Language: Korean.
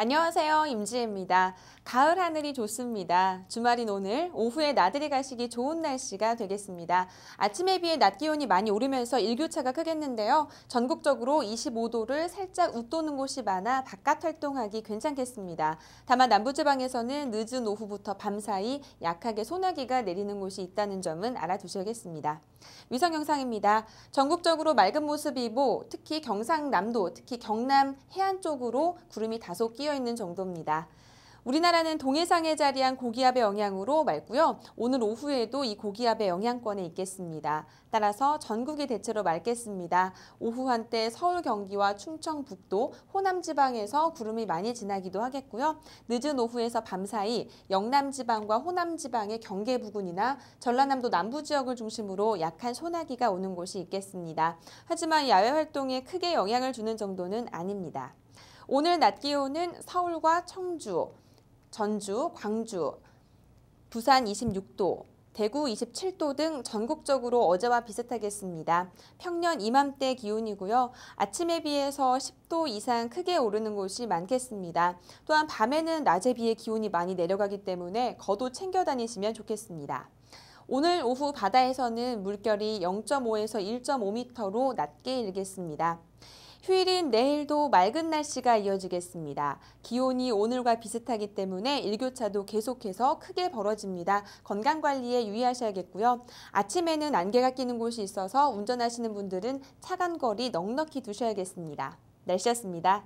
안녕하세요. 임지혜입니다. 가을 하늘이 좋습니다. 주말인 오늘 오후에 나들이 가시기 좋은 날씨가 되겠습니다. 아침에 비해 낮 기온이 많이 오르면서 일교차가 크겠는데요. 전국적으로 25도를 살짝 웃도는 곳이 많아 바깥 활동하기 괜찮겠습니다. 다만 남부지방에서는 늦은 오후부터 밤사이 약하게 소나기가 내리는 곳이 있다는 점은 알아두셔야겠습니다. 위성 영상입니다. 전국적으로 맑은 모습이고 특히 경상남도, 특히 경남 해안 쪽으로 구름이 다소 끼어 흩어 있는 정도입니다. 우리나라는 동해상에 자리한 고기압의 영향으로 맑고요. 오늘 오후에도 이 고기압의 영향권에 있겠습니다. 따라서 전국이 대체로 맑겠습니다. 오후 한때 서울 경기와 충청 북도, 호남 지방에서 구름이 많이 지나기도 하겠고요. 늦은 오후에서 밤 사이 영남 지방과 호남 지방의 경계 부근이나 전라남도 남부 지역을 중심으로 약한 소나기가 오는 곳이 있겠습니다. 하지만 야외 활동에 크게 영향을 주는 정도는 아닙니다. 오늘 낮 기온은 서울과 청주, 전주, 광주, 부산 26도, 대구 27도 등 전국적으로 어제와 비슷하겠습니다. 평년 이맘때 기온이고요. 아침에 비해서 10도 이상 크게 오르는 곳이 많겠습니다. 또한 밤에는 낮에 비해 기온이 많이 내려가기 때문에 겉도 챙겨 다니시면 좋겠습니다. 오늘 오후 바다에서는 물결이 0.5에서 1.5m로 낮게 일겠습니다. 휴일인 내일도 맑은 날씨가 이어지겠습니다. 기온이 오늘과 비슷하기 때문에 일교차도 계속해서 크게 벌어집니다. 건강관리에 유의하셔야겠고요. 아침에는 안개가 끼는 곳이 있어서 운전하시는 분들은 차간 거리 넉넉히 두셔야겠습니다. 날씨였습니다.